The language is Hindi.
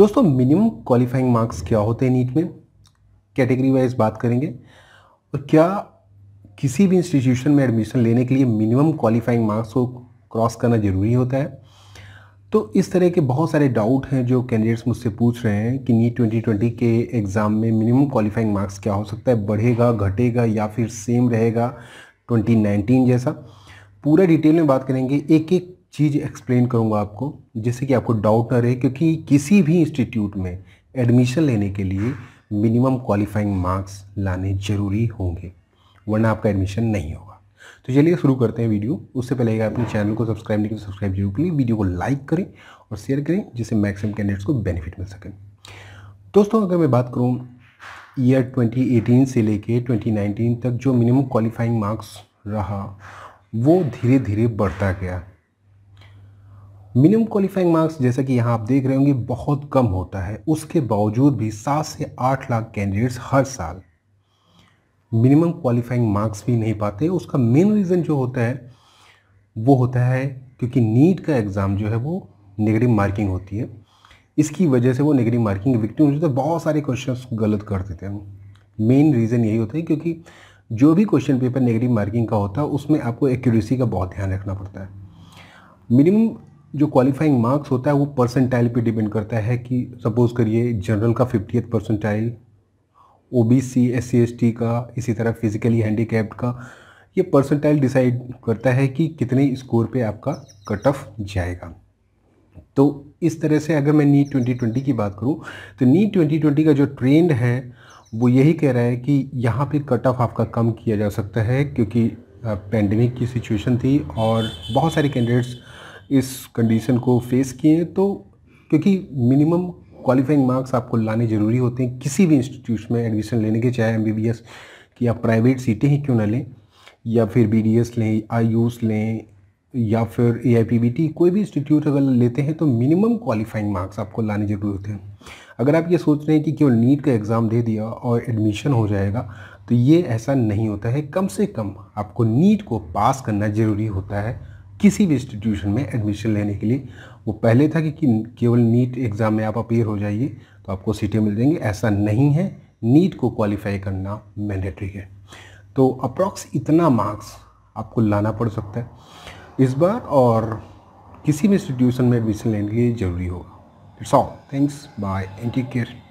दोस्तों मिनिमम क्वालिफाइंग मार्क्स क्या होते हैं नीट में कैटेगरी वाइज बात करेंगे और क्या किसी भी इंस्टीट्यूशन में एडमिशन लेने के लिए मिनिमम क्वालिफाइंग मार्क्स को क्रॉस करना ज़रूरी होता है तो इस तरह के बहुत सारे डाउट हैं जो कैंडिडेट्स मुझसे पूछ रहे हैं कि नीट 2020 के एग्ज़ाम में मिनिमम क्वालिफाइंग मार्क्स क्या हो सकता है बढ़ेगा घटेगा या फिर सेम रहेगा 2019 जैसा पूरा डिटेल में बात करेंगे एक एक चीज़ एक्सप्लेन करूँगा आपको जैसे कि आपको डाउट ना रहे क्योंकि किसी भी इंस्टीट्यूट में एडमिशन लेने के लिए मिनिमम क्वालिफाइंग मार्क्स लाने ज़रूरी होंगे वरना आपका एडमिशन नहीं होगा तो चलिए शुरू करते हैं वीडियो उससे पहले अगर अपने चैनल को सब्सक्राइब नहीं करें सब्सक्राइब तो जरूर करिए वीडियो को लाइक करें और शेयर करें जिससे मैक्सिमम कैंडिडेट्स को बेनिफिट मिल सके दोस्तों अगर मैं बात करूँ ईयर 2018 से लेके 2019 तक जो मिनिमम क्वालिफाइंग मार्क्स रहा वो धीरे धीरे बढ़ता गया मिनिमम क्वालिफाइंग मार्क्स जैसा कि यहाँ आप देख रहे होंगे बहुत कम होता है उसके बावजूद भी सात से आठ लाख कैंडिडेट्स हर साल मिनिमम क्वालिफाइंग मार्क्स भी नहीं पाते उसका मेन रीज़न जो होता है वो होता है क्योंकि नीट का एग्ज़ाम जो है वो नेगेटिव मार्किंग होती है इसकी वजह से वो नेगेटिव मार्किंग विक्टिम होते हैं तो बहुत सारे क्वेश्चन गलत कर देते हैं मेन रीज़न यही होता है क्योंकि जो भी क्वेश्चन पेपर नेगेटिव मार्किंग का होता है उसमें आपको एक्यूरेसी का बहुत ध्यान रखना पड़ता है मिनिमम जो क्वालिफाइंग मार्क्स होता है वो परसेंटाइल पे डिपेंड करता है कि सपोज़ करिए जनरल का fifty percentile O B C S C S T का इसी तरह फिज़िकली हैंडीकैप्ड का ये परसेंटाइल डिसाइड करता है कि कितने स्कोर पे आपका कट ऑफ जाएगा तो इस तरह से अगर मैं नीट 2020 की बात करूँ तो नीट ट्वेंटी का जो ट्रेंड है वो यही कह रहा है कि यहाँ पे कट ऑफ आपका कम किया जा सकता है क्योंकि पेंडेमिक की सिचुएशन थी और बहुत सारे कैंडिडेट्स इस कंडीशन को फेस किए हैं तो क्योंकि मिनिमम क्वालिफाइंग मार्क्स आपको लाने ज़रूरी होते हैं किसी भी इंस्टीट्यूट में एडमिशन लेने के चाहे एम कि आप प्राइवेट सीटें ही क्यों ना लें या फिर बी लें आई लें या फिर ए कोई भी इंस्टीट्यूट अगर लेते हैं तो मिनिमम क्वालिफाइंग मार्क्स आपको लाने जरूरी होते हैं अगर आप ये सोच रहे हैं कि केवल नीट का एग्ज़ाम दे दिया और एडमिशन हो जाएगा तो ये ऐसा नहीं होता है कम से कम आपको नीट को पास करना ज़रूरी होता है किसी भी इंस्टीट्यूशन में एडमिशन लेने के लिए वो पहले था कि, केवल नीट एग्ज़ाम में आप अपेयर हो जाइए तो आपको सीटें मिल जाएंगी ऐसा नहीं है नीट को क्वालिफाई करना मैंडेटरी है तो अप्रॉक्स इतना मार्क्स आपको लाना पड़ सकता है इस बार और किसी भी इंस्टीट्यूशन में एडमिशन लेने के लिए ज़रूरी होगा it's all thanks bye and take care